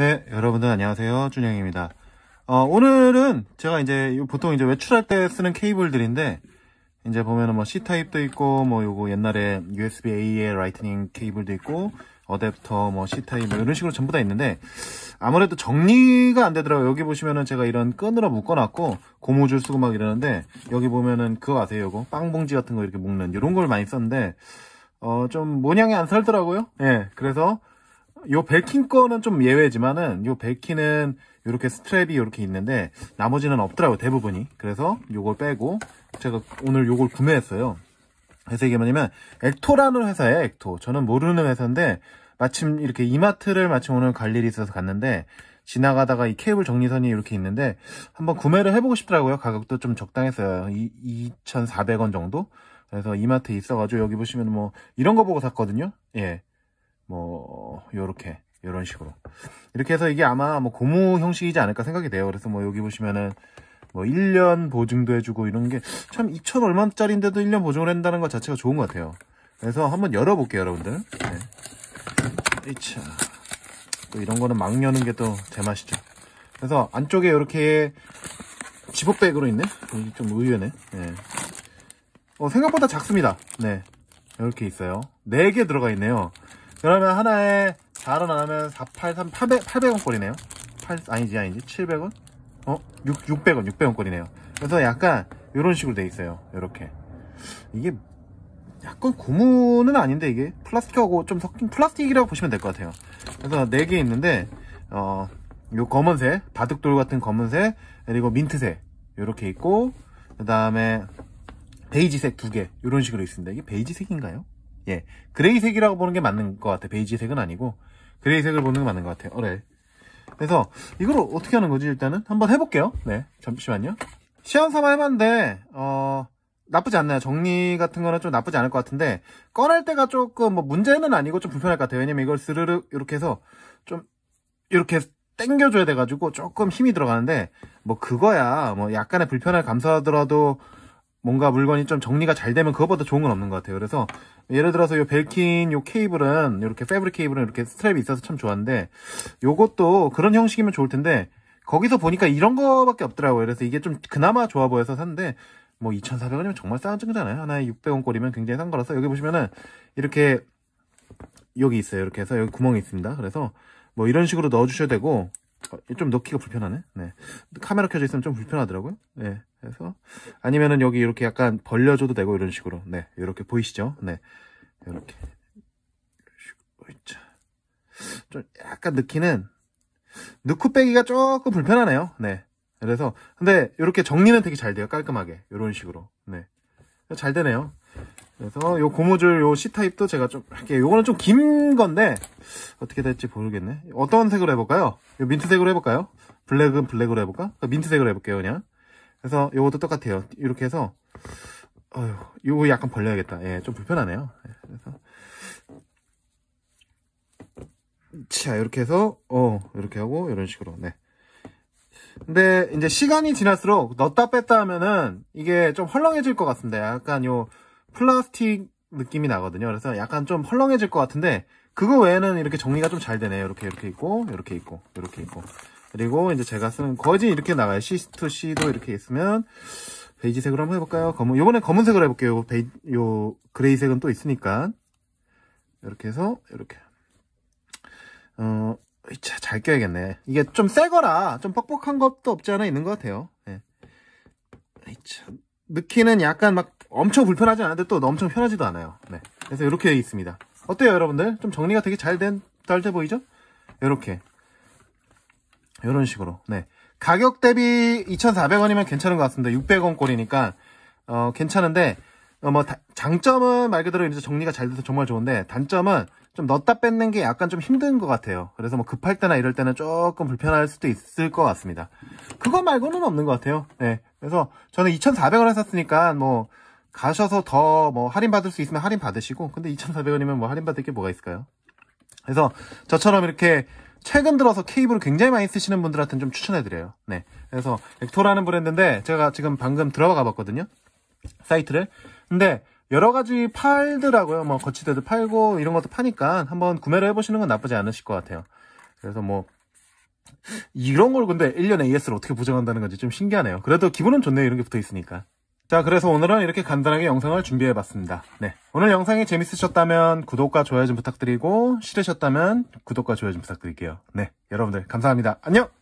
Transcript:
네, 여러분들 안녕하세요. 준영입니다. 어, 오늘은 제가 이제 보통 이제 외출할 때 쓰는 케이블들인데 이제 보면은 뭐 C타입도 있고 뭐 요거 옛날에 USB A의 라이트닝 케이블도 있고 어댑터 뭐 C타입 뭐 이런 식으로 전부 다 있는데 아무래도 정리가 안 되더라고요. 여기 보시면은 제가 이런 끈으로 묶어놨고 고무줄 쓰고 막 이러는데 여기 보면은 그거 아세요? 요거 빵봉지 같은 거 이렇게 묶는 이런 걸 많이 썼는데 어, 좀 모양이 안 살더라고요. 예, 그래서 요 벨킨 거는 좀 예외지만은 요 벨킨은 이렇게 스트랩이 이렇게 있는데 나머지는 없더라고요 대부분이 그래서 요걸 빼고 제가 오늘 요걸 구매했어요 그래서 이게 뭐냐면 엑토라는회사예엑토 저는 모르는 회사인데 마침 이렇게 이마트를 마침 오늘 갈 일이 있어서 갔는데 지나가다가 이 케이블 정리선이 이렇게 있는데 한번 구매를 해보고 싶더라고요 가격도 좀 적당했어요 이, 2,400원 정도 그래서 이마트에 있어가지고 여기 보시면 뭐 이런 거 보고 샀거든요 예뭐 요렇게 요런 식으로 이렇게 해서 이게 아마 뭐 고무 형식이지 않을까 생각이 돼요 그래서 뭐 여기 보시면은 뭐 1년 보증도 해주고 이런 게 참 2천 얼마짜리인데도 1년 보증을 한다는 것 자체가 좋은 것 같아요 그래서 한번 열어볼게요 여러분들 네. 이차 또 이런 거는 막 여는 게 또 제맛이죠 그래서 안쪽에 이렇게 지퍼백으로 있네 좀 의외네 네. 어, 생각보다 작습니다 네 이렇게 있어요 4개 들어가 있네요 그러면 하나에 4로 나누면 4, 8, 3, 800, 800원 꼴이네요. 8, 아니지, 아니지. 700원? 어? 6, 600원, 600원 꼴이네요. 그래서 약간, 이런 식으로 돼 있어요. 이렇게 이게, 약간 고무는 아닌데, 이게. 플라스틱하고 좀 섞인 플라스틱이라고 보시면 될 것 같아요. 그래서 4개 있는데, 어, 요 검은색, 바둑돌 같은 검은색, 그리고 민트색. 이렇게 있고, 그 다음에, 베이지색 두 개. 이런 식으로 있습니다. 이게 베이지색인가요? 예, 그레이색이라고 보는 게 맞는 것 같아. 베이지색은 아니고 그레이색을 보는 게 맞는 것 같아요. 어래 그래서 이걸 어떻게 하는 거지 일단은 한번 해볼게요. 네, 잠시만요. 시험 삼아 해봤는데 어 나쁘지 않나요? 정리 같은 거는 좀 나쁘지 않을 것 같은데 꺼낼 때가 조금 뭐 문제는 아니고 좀 불편할 것 같아요. 왜냐면 이걸 스르륵 이렇게 해서 좀 이렇게 땡겨줘야 돼가지고 조금 힘이 들어가는데 뭐 그거야 뭐 약간의 불편을 감수하더라도 뭔가 물건이 좀 정리가 잘 되면 그것보다 좋은 건 없는 것 같아요. 그래서 예를 들어서 이 벨킨 요 케이블은 이렇게 패브릭 케이블은 이렇게 스트랩이 있어서 참 좋았는데 요것도 그런 형식이면 좋을 텐데 거기서 보니까 이런 거밖에 없더라고요. 그래서 이게 좀 그나마 좋아 보여서 샀는데 뭐 2,400원이면 정말 싼 거잖아요. 하나에 600원 꼴이면 굉장히 싼 거라서 여기 보시면은 이렇게 여기 있어요. 이렇게 해서 여기 구멍이 있습니다. 그래서 뭐 이런 식으로 넣어주셔야 되고 어, 좀 넣기가 불편하네. 네. 카메라 켜져 있으면 좀 불편하더라고요. 네. 그래서 아니면은 여기 이렇게 약간 벌려줘도 되고 이런 식으로 네 이렇게 보이시죠 네 이렇게 좀 약간 느끼는 넣고 빼기가 조금 불편하네요 네 그래서 근데 이렇게 정리는 되게 잘 돼요 깔끔하게 이런 식으로 네 잘 되네요 그래서 요 고무줄 요 C타입도 제가 좀할렇게 요거는 좀 긴 건데 어떻게 될지 모르겠네 어떤 색으로 해볼까요? 요 민트색으로 해볼까요? 블랙은 블랙으로 해볼까? 그 민트색으로 해볼게요 그냥 그래서 요것도 똑같아요 이렇게 해서 어휴 요거 약간 벌려야겠다 예좀 불편하네요 예, 그래서 자 이렇게 해서 어 이렇게 하고 이런 식으로 네 근데 이제 시간이 지날수록 넣었다 뺐다 하면은 이게 좀 헐렁해질 것 같은데 약간 요 플라스틱 느낌이 나거든요 그래서 약간 좀 헐렁해질 것 같은데 그거 외에는 이렇게 정리가 좀 잘 되네요 이렇게 이렇게 있고 이렇게 있고 이렇게 있고 그리고 이제 제가 쓰는 거지 이렇게 나가요. C2C도 이렇게 있으면 베이지색으로 한번 해볼까요? 검은, 요번에 검은색으로 해볼게요. 베이, 요, 그레이색은 또 있으니까. 이렇게 해서, 이렇게. 어, 잘 껴야겠네. 이게 좀 새거라, 좀 뻑뻑한 것도 없지 않아 있는 것 같아요. 예. 이차 는 약간 막 엄청 불편하지 않은데 또 엄청 편하지도 않아요. 네. 그래서 이렇게 있습니다. 어때요, 여러분들? 좀 정리가 되게 잘 된, 딸 때 보이죠? 이렇게. 이런 식으로. 네. 가격 대비 2,400원이면 괜찮은 것 같습니다. 600원 꼴이니까 어, 괜찮은데 어, 뭐 다, 장점은 말 그대로 이제 정리가 잘 돼서 정말 좋은데 단점은 좀 넣었다 뺏는 게 약간 좀 힘든 것 같아요. 그래서 뭐 급할 때나 이럴 때는 조금 불편할 수도 있을 것 같습니다. 그거 말고는 없는 것 같아요. 네. 그래서 저는 2 4 0 0원했었으니까뭐 가셔서 더 뭐 할인 받을 수 있으면 할인 받으시고 근데 2,400원이면 뭐 할인 받을 게 뭐가 있을까요? 그래서 저처럼 이렇게 최근 들어서 케이블을 굉장히 많이 쓰시는 분들한테좀 추천해드려요. 네. 그래서 엑토라는 브랜드인데 제가 지금 방금 들어가 봤거든요. 사이트를. 근데 여러 가지 팔더라고요. 뭐 거치대도 팔고 이런 것도 파니까 한번 구매를 해보시는 건 나쁘지 않으실 것 같아요. 그래서 뭐 이런 걸 근데 1년 AS를 어떻게 보정한다는 건지 좀 신기하네요. 그래도 기분은 좋네요. 이런 게 붙어 있으니까. 자 그래서 오늘은 이렇게 간단하게 영상을 준비해봤습니다. 네, 오늘 영상이 재밌으셨다면 구독과 좋아요 좀 부탁드리고 싫으셨다면 구독과 좋아요 좀 부탁드릴게요. 네, 여러분들 감사합니다. 안녕!